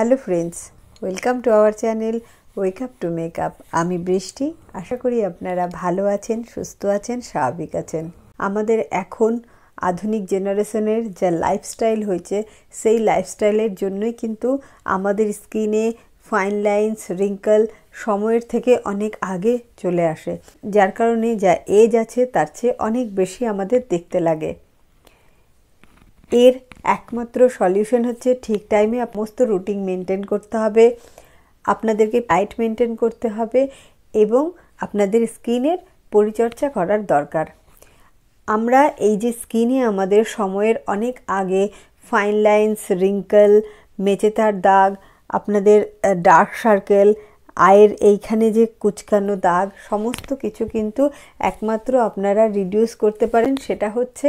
Hello friends welcome to our channel wake up to make up আমি বৃষ্টি আশা করি আপনারা ভালো আছেন সুস্থ আছেন স্বাভাবিক আছেন আমাদের এখন আধুনিক জেনারেশনের যা লাইফস্টাইল হয়েছে সেই লাইফস্টাইলের জন্যই কিন্তু আমাদের স্কিনে ফাইন লাইন্স রিঙ্কল সময়ের থেকে অনেক আগে চলে আসে যার কারণে যা এজ আছে তার চেয়ে অনেক বেশি আমাদের দেখতে লাগে এর একমাত্র সলিউশন হচ্ছে ঠিক টাইমে সমস্ত রুটিন মেনটেন করতে হবে আপনাদেরকে ডায়েট মেনটেন করতে হবে এবং আপনাদের স্কিনের পরিচর্যা করার দরকার আমরা এই যে স্কিনে আমাদের সময়ের অনেক আগে ফাইন লাইন্স রিঙ্কল মেচেতার দাগ আপনাদের ডার্ক সার্কেল আয়ের এইখানে যে কুচকানো দাগ সমস্ত কিছু কিন্তু একমাত্র আপনারা রিডিউস করতে পারেন সেটা হচ্ছে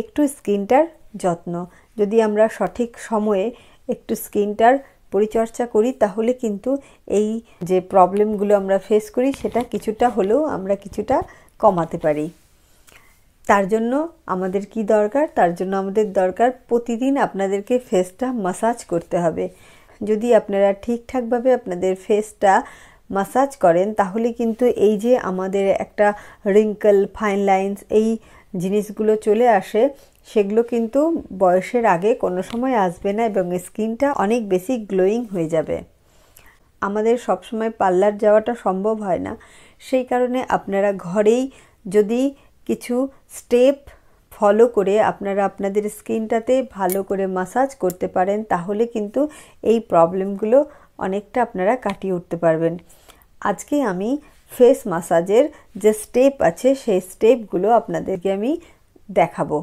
একটু স্কিনটার যত্ন যদি আমরা সঠিক সময়ে একটু স্কিনটার পরিচর্যা করি তাহলে কিন্তু এই যে প্রবলেমগুলো আমরা ফেস করি সেটা কিছুটা হলেও আমরা কিছুটা কমাতে পারি তার জন্য আমাদের কি দরকার তার জন্য আমাদের দরকার প্রতিদিন আপনাদেরকে ফেসটা মাসাজ করতে হবে যদি আপনারা ঠিকঠাকভাবে আপনাদের ফেসটা মাসাজ করেন তাহলে কিন্তু এই যে আমাদের একটা রিঙ্কল ফাইন লাইন্স এই জিনিসগুলো চলে আসে সেগুলো কিন্তু বয়সের আগে কোনো সময় আসবে না এবং স্কিনটা অনেক বেশি গ্লোয়িং হয়ে যাবে আমাদের সবসময় পার্লার যাওয়াটা সম্ভব হয় না সেই কারণে আপনারা ঘরেই যদি কিছু স্টেপ ফলো করে আপনারা আপনাদের স্কিনটাতে ভালো করে মাসাজ করতে পারেন তাহলে কিন্তু এই প্রবলেমগুলো অনেকটা আপনারা কাটিয়ে উঠতে পারবেন আজকে আমি ফেস মাসাজের যে স্টেপ আছে সেই স্টেপগুলো আপনাদেরকে আমি দেখাবো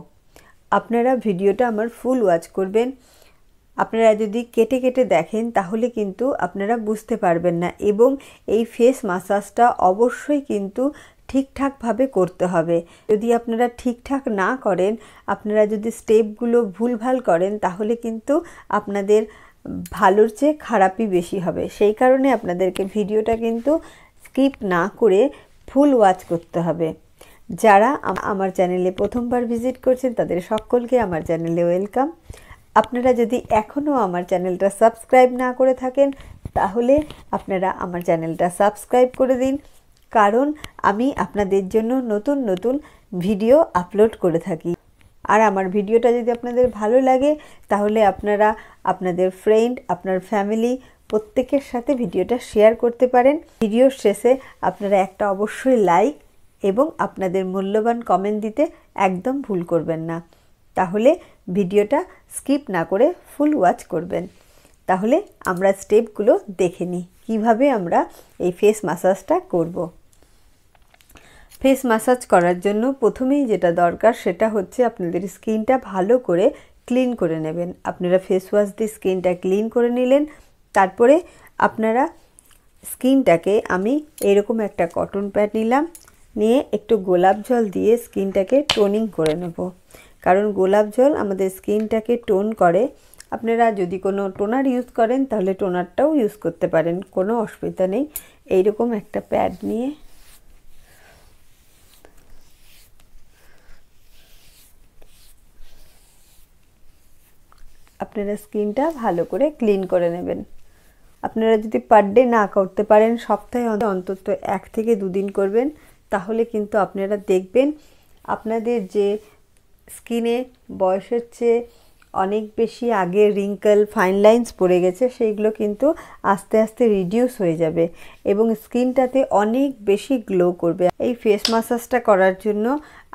আপনারা ভিডিওটা আমার ফুল ওয়াচ করবেন আপনারা যদি কেটে কেটে দেখেন তাহলে কিন্তু আপনারা বুঝতে পারবেন না এবং এই ফেস মাসাজটা অবশ্যই কিন্তু ঠিকঠাকভাবে করতে হবে যদি আপনারা ঠিকঠাক না করেন আপনারা যদি স্টেপগুলো ভুলভাল করেন তাহলে কিন্তু আপনাদের ভালোর চেয়ে খারাপই বেশি হবে সেই কারণে আপনাদেরকে ভিডিওটা কিন্তু স্কিপ না করে ফুল ওয়াচ করতে হবে যারা আমার চ্যানেলে প্রথমবার ভিজিট করছেন তাদের সকলকে আমার চ্যানেলে ওয়েলকাম আপনারা যদি এখনও আমার চ্যানেলটা সাবস্ক্রাইব না করে থাকেন তাহলে আপনারা আমার চ্যানেলটা সাবস্ক্রাইব করে দিন কারণ আমি আপনাদের জন্য নতুন নতুন ভিডিও আপলোড করে থাকি আর আমার ভিডিওটা যদি আপনাদের ভালো লাগে তাহলে আপনারা আপনাদের ফ্রেন্ড আপনার ফ্যামিলি প্রত্যেকের সাথে ভিডিওটা শেয়ার করতে পারেন ভিডিওর শেষে আপনারা একটা অবশ্যই লাইক এবং আপনাদের মূল্যবান কমেন্ট দিতে একদম ভুল করবেন না তাহলে ভিডিওটা স্কিপ না করে ফুল ওয়াচ করবেন তাহলে আমরা স্টেপগুলো দেখে নিই কীভাবে আমরা এই ফেস মাসাজটা করব। ফেস মাসাজ করার জন্য প্রথমেই যেটা দরকার সেটা হচ্ছে আপনাদের স্কিনটা ভালো করে ক্লিন করে নেবেন আপনারা ফেস ওয়াশ দিয়ে স্কিনটা ক্লিন করে নিলেন তারপরে আপনারা স্কিনটাকে আমি এরকম একটা কটন প্যাড নিলাম নিয়ে একটু গোলাপ জল দিয়ে স্কিনটাকে টোনিং করে নেব কারণ গোলাপ জল আমাদের স্কিনটাকে টোন করে আপনারা যদি কোনো টোনার ইউজ করেন তাহলে টোনারটাও ইউজ করতে পারেন কোনো অসুবিধা নেই এইরকম একটা প্যাড নিয়ে আপনারা স্কিনটা ভালো করে ক্লিন করে নেবেন আপনারা যদি পার ডে না করতে পারেন সপ্তাহে অন্তত এক থেকে দুদিন করবেন তাহলে কিন্তু আপনারা দেখবেন আপনাদের যে স্কিনে বয়সের চেয়ে অনেক বেশি আগে রিঙ্কল ফাইন লাইন্স পড়ে গেছে সেইগুলো কিন্তু আস্তে আস্তে রিডিউস হয়ে যাবে এবং স্কিনটাতে অনেক বেশি গ্লো করবে এই ফেস মাসাজটা করার জন্য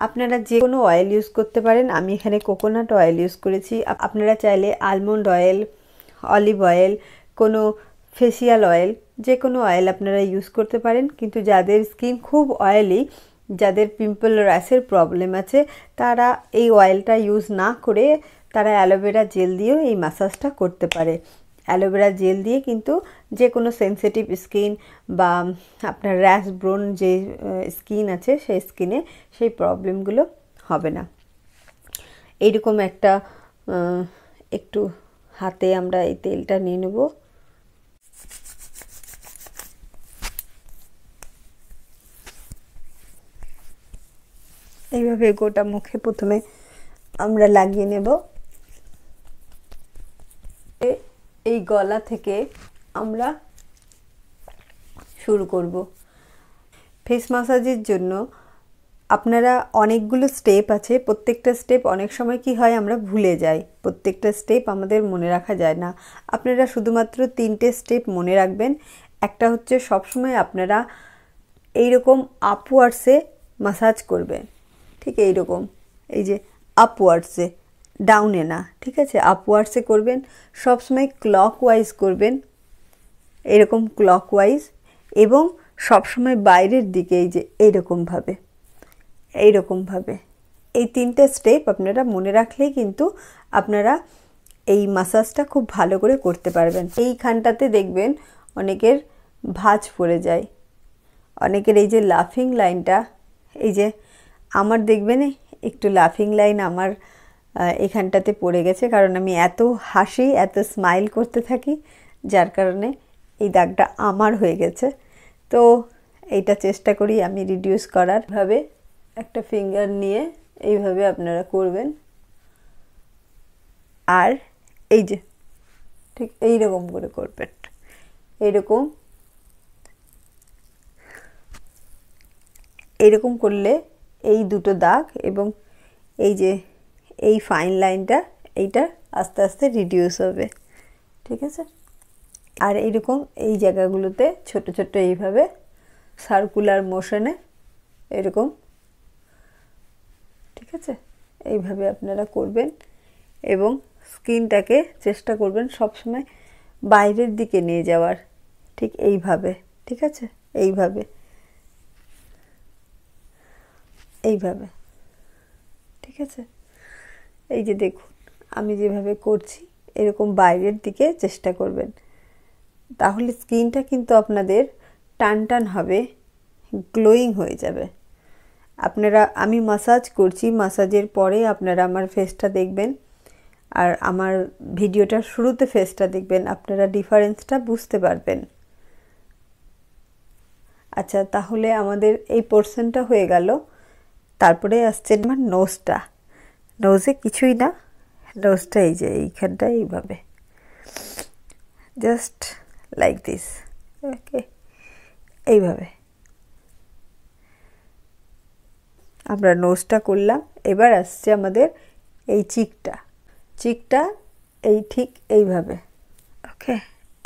আপনারা যে কোনো অয়েল ইউজ করতে পারেন আমি এখানে কোকোনাট অয়েল ইউজ করেছি আপনারা চাইলে আলমন্ড অয়েল অলিভ অয়েল কোনো ফেসিয়াল অয়েল যে কোনো অয়েল আপনারা ইউজ করতে পারেন কিন্তু যাদের স্কিন খুব অয়েলি যাদের পিম্পল র্যাসের প্রবলেম আছে তারা এই অয়েলটা ইউজ না করে তারা অ্যালোভেরা জেল দিয়েও এই মাসাজটা করতে পারে অ্যালোভেরা জেল দিয়ে কিন্তু যে কোনো সেন্সিটিভ স্কিন বা আপনার র্যাশ ব্রোন যে স্কিন আছে সেই স্কিনে সেই প্রবলেমগুলো হবে না এইরকম একটা একটু হাতে আমরা এই তেলটা নিয়ে নেবো এইভাবে গোটা মুখে প্রথমে আমরা লাগিয়ে নেব এই গলা থেকে আমরা শুরু করব ফেস মাসাজের জন্য আপনারা অনেকগুলো স্টেপ আছে প্রত্যেকটা স্টেপ অনেক সময় কি হয় আমরা ভুলে যাই প্রত্যেকটা স্টেপ আমাদের মনে রাখা যায় না আপনারা শুধুমাত্র তিনটে স্টেপ মনে রাখবেন একটা হচ্ছে সবসময় আপনারা এইরকম আপওয়ার্সে মাসাজ করবেন ঠিক এই রকম এই যে আপওয়ার্ডসে ডাউনে না ঠিক আছে আপওয়ার্ডসে করবেন সবসময় ক্লক ওয়াইজ করবেন এরকম ক্লক ওয়াইজ এবং সবসময় বাইরের দিকে এই যে এইরকমভাবে এইরকমভাবে এই তিনটে স্টেপ আপনারা মনে রাখলেই কিন্তু আপনারা এই মাসাজটা খুব ভালো করে করতে পারবেন এইখানটাতে দেখবেন অনেকের ভাঁজ পড়ে যায় অনেকের এই যে লাফিং লাইনটা এই যে আমার দেখবেন একটু লাফিং লাইন আমার এখানটাতে পড়ে গেছে কারণ আমি এত হাসি এত স্মাইল করতে থাকি যার কারণে এই দাগটা আমার হয়ে গেছে তো এইটা চেষ্টা করি আমি রিডিউস করার ভাবে একটা ফিঙ্গার নিয়ে এইভাবে আপনারা করবেন আর এই যে ঠিক এই রকম করে করবেন এই এরকম করলে এই দুটো দাগ এবং এই যে এই ফাইন লাইনটা এইটা আস্তে আস্তে রিডিউস হবে ঠিক আছে আর এরকম এই জায়গাগুলোতে ছোট ছোট এইভাবে সার্কুলার মোশনে এরকম ঠিক আছে এইভাবে আপনারা করবেন এবং স্কিনটাকে চেষ্টা করবেন সবসময় বাইরের দিকে নিয়ে যাওয়ার ঠিক এইভাবে ঠিক আছে এইভাবে এইভাবে ঠিক আছে এই যে দেখুন আমি যেভাবে করছি এরকম বাইরের দিকে চেষ্টা করবেন তাহলে স্কিনটা কিন্তু আপনাদের টান টান হবে গ্লোয়িং হয়ে যাবে আপনারা আমি মাসাজ করছি মাসাজের পরে আপনারা আমার ফেসটা দেখবেন আর আমার ভিডিওটার শুরুতে ফেসটা দেখবেন আপনারা ডিফারেন্সটা বুঝতে পারবেন আচ্ছা তাহলে আমাদের এই পোর্শনটা হয়ে গেল তারপরে আসছে আমার নোজটা নোজে কিছুই না নোজটা এই যে এইখানটা এইভাবে জাস্ট লাইক দিস ওকে এইভাবে আমরা নোজটা করলাম এবার আসছে আমাদের এই চিকটা চিকটা এই ঠিক এইভাবে ওকে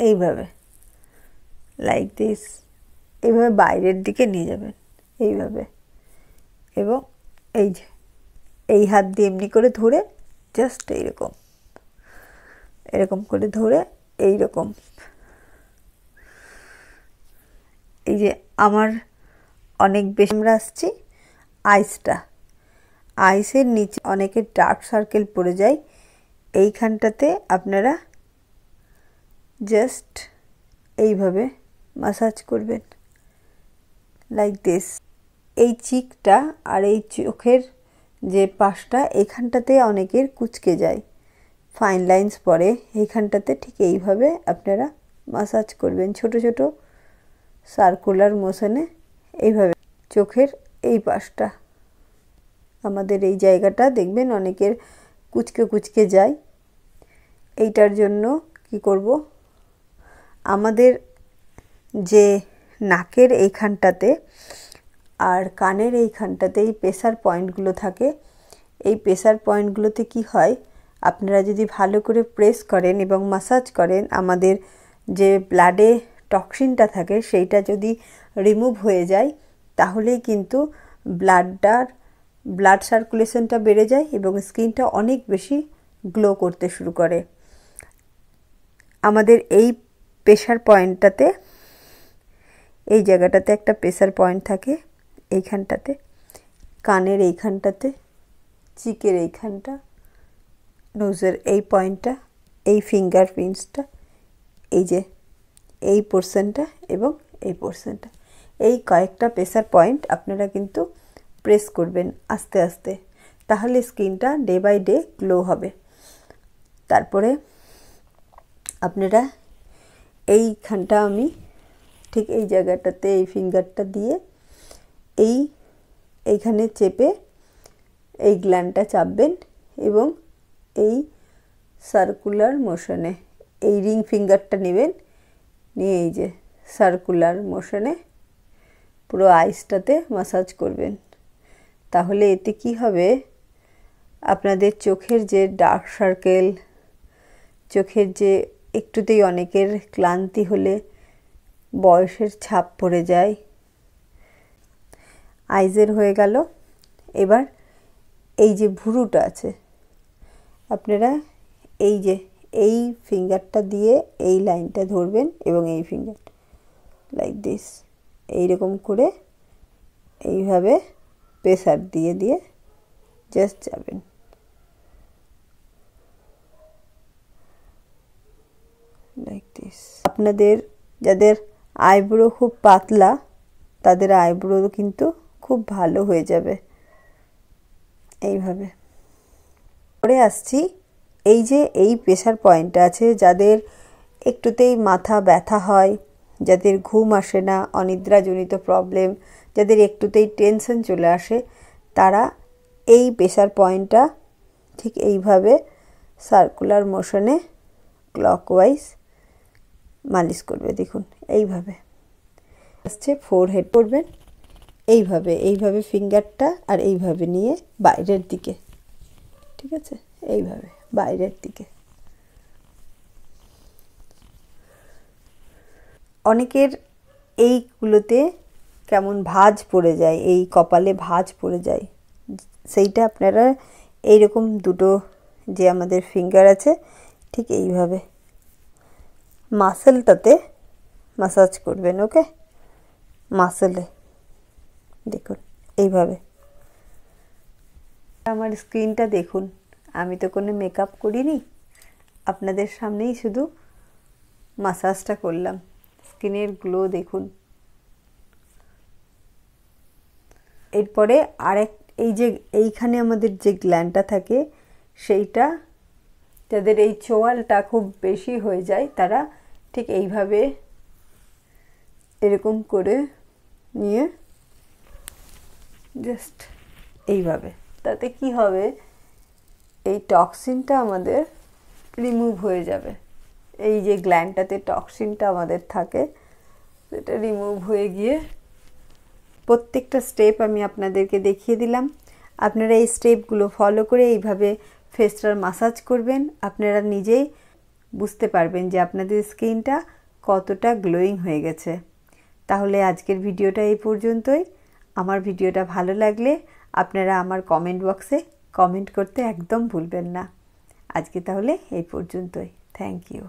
এইভাবে লাইক দিস এইভাবে বাইরের দিকে নিয়ে যাবেন এইভাবে এবং এই যে এই হাত দিয়ে এমনি করে ধরে জাস্ট এইরকম এরকম করে ধরে এই রকম এই যে আমার অনেক বেশি আমরা আসছি আইসটা আইসের নিচে অনেকে ডার্ক সার্কেল পড়ে যায় এইখানটাতে আপনারা জাস্ট এইভাবে মাসাজ করবেন লাইক দিস এই চিকটা আর এই চোখের যে পাশটা এখানটাতে অনেকের কুচকে যায় ফাইন লাইন্স পরে এইখানটাতে ঠিক এইভাবে আপনারা মাসাজ করবেন ছোট ছোট সার্কুলার মোশনে এইভাবে চোখের এই পাশটা আমাদের এই জায়গাটা দেখবেন অনেকের কুচকে কুচকে যায় এইটার জন্য কি করব আমাদের যে নাকের এইখানটাতে আর কানের এইখানটাতে এই প্রেশার পয়েন্টগুলো থাকে এই প্রেশার পয়েন্টগুলোতে কি হয় আপনারা যদি ভালো করে প্রেস করেন এবং মাসাজ করেন আমাদের যে ব্লাডে টক্সিনটা থাকে সেইটা যদি রিমুভ হয়ে যায় তাহলেই কিন্তু ব্লাডটার ব্লাড সার্কুলেশনটা বেড়ে যায় এবং স্কিনটা অনেক বেশি গ্লো করতে শুরু করে আমাদের এই প্রেশার পয়েন্টটাতে এই জায়গাটাতে একটা প্রেশার পয়েন্ট থাকে এইখানটাতে কানের এইখানটাতে চিকের এইখানটা নোজের এই পয়েন্টটা এই ফিঙ্গার প্রিন্টসটা এই যে এই পোর্শনটা এবং এই পোর্শনটা এই কয়েকটা প্রেসার পয়েন্ট আপনারা কিন্তু প্রেস করবেন আস্তে আস্তে তাহলে স্কিনটা ডে বাই ডে গ্লো হবে তারপরে আপনারা এইখানটা আমি ঠিক এই জায়গাটাতে এই ফিঙ্গারটা দিয়ে এই এইখানে চেপে এই গ্ল্যান্ডটা চাপবেন এবং এই সার্কুলার মোশনে এই রিং ফিঙ্গারটা নেবেন নিয়ে এই যে সার্কুলার মোশনে পুরো আইসটাতে মাসাজ করবেন তাহলে এতে কি হবে আপনাদের চোখের যে ডার্ক সার্কেল চোখের যে একটুতেই অনেকের ক্লান্তি হলে বয়সের ছাপ পড়ে যায় আইজের হয়ে গেল এবার এই যে ভুরুটা আছে আপনারা এই যে এই ফিঙ্গারটা দিয়ে এই লাইনটা ধরবেন এবং এই ফিঙ্গার লাইক দিস এইরকম করে এইভাবে প্রেসার দিয়ে দিয়ে জাস্ট যাবেন লাইক দিস আপনাদের যাদের আইব্রো খুব পাতলা তাদের আইব্রো কিন্তু খুব ভালো হয়ে যাবে এইভাবে পরে আসছি এই যে এই প্রেশার পয়েন্ট আছে যাদের একটুতেই মাথা ব্যথা হয় যাদের ঘুম আসে না অনিদ্রাজনিত প্রবলেম যাদের একটুতেই টেনশন চলে আসে তারা এই প্রেশার পয়েন্টটা ঠিক এইভাবে সার্কুলার মোশনে ক্লকওয়াইজ মালিশ করবে দেখুন এইভাবে আসছে ফোর হেড করবেন এইভাবে এইভাবে ফিঙ্গারটা আর এইভাবে নিয়ে বাইরের দিকে ঠিক আছে এইভাবে বাইরের দিকে অনেকের এইগুলোতে কেমন ভাজ পড়ে যায় এই কপালে ভাজ পড়ে যায় সেইটা আপনারা এইরকম দুটো যে আমাদের ফিঙ্গার আছে ঠিক এইভাবে মাসেলটাতে মাসাজ করবেন ওকে মাসেলে দেখুন এইভাবে আমার স্ক্রিনটা দেখুন আমি তো কোনো মেকআপ করিনি আপনাদের সামনেই শুধু মাসাজটা করলাম স্কিনের গ্লো দেখুন এরপরে আরেক এই যে এইখানে আমাদের যে গ্ল্যান্ডটা থাকে সেইটা যাদের এই চোয়ালটা খুব বেশি হয়ে যায় তারা ঠিক এইভাবে এরকম করে নিয়ে জাস্ট এইভাবে তাতে কি হবে এই টক্সিনটা আমাদের রিমুভ হয়ে যাবে এই যে গ্ল্যান্ডটাতে টক্সিনটা আমাদের থাকে সেটা রিমুভ হয়ে গিয়ে প্রত্যেকটা স্টেপ আমি আপনাদেরকে দেখিয়ে দিলাম আপনারা এই স্টেপগুলো ফলো করে এইভাবে ফেসটার মাসাজ করবেন আপনারা নিজেই বুঝতে পারবেন যে আপনাদের স্কিনটা কতটা গ্লোয়িং হয়ে গেছে তাহলে আজকের ভিডিওটা এই পর্যন্তই আমার ভিডিওটা ভালো লাগলে আপনারা আমার কমেন্ট বক্সে কমেন্ট করতে একদম ভুলবেন না আজকে তাহলে এই পর্যন্তই থ্যাংক ইউ